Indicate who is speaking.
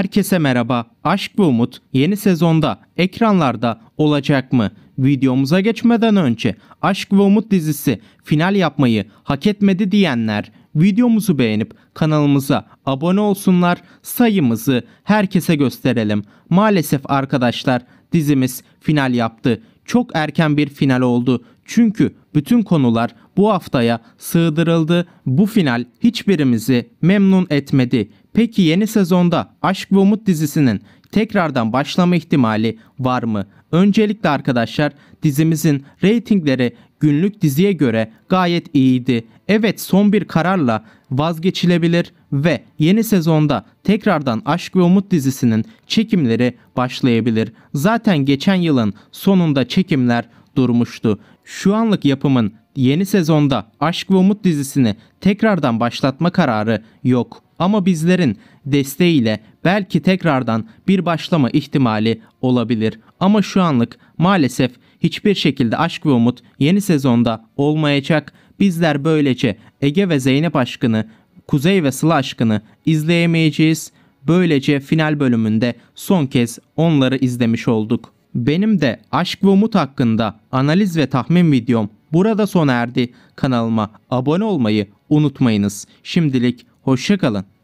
Speaker 1: Herkese merhaba. Aşk ve Umut yeni sezonda ekranlarda olacak mı? Videomuza geçmeden önce Aşk ve Umut dizisi final yapmayı hak etmedi diyenler videomuzu beğenip kanalımıza abone olsunlar. Sayımızı herkese gösterelim. Maalesef arkadaşlar dizimiz final yaptı. Çok erken bir final oldu. Çünkü bütün konular bu haftaya sığdırıldı. Bu final hiçbirimizi memnun etmedi. Peki yeni sezonda Aşk ve Umut dizisinin tekrardan başlama ihtimali var mı? Öncelikle arkadaşlar dizimizin reytingleri günlük diziye göre gayet iyiydi. Evet son bir kararla vazgeçilebilir ve yeni sezonda tekrardan Aşk ve Umut dizisinin çekimleri başlayabilir. Zaten geçen yılın sonunda çekimler durmuştu. Şu anlık yapımın yeni sezonda Aşk ve Umut dizisini tekrardan başlatma kararı yok. Ama bizlerin desteğiyle belki tekrardan bir başlama ihtimali olabilir. Ama şu anlık maalesef hiçbir şekilde Aşk ve Umut yeni sezonda olmayacak. Bizler böylece Ege ve Zeynep aşkını, Kuzey ve Sıla aşkını izleyemeyeceğiz. Böylece final bölümünde son kez onları izlemiş olduk. Benim de aşk ve umut hakkında analiz ve tahmin videom burada sona erdi. Kanalıma abone olmayı unutmayınız. Şimdilik hoşçakalın.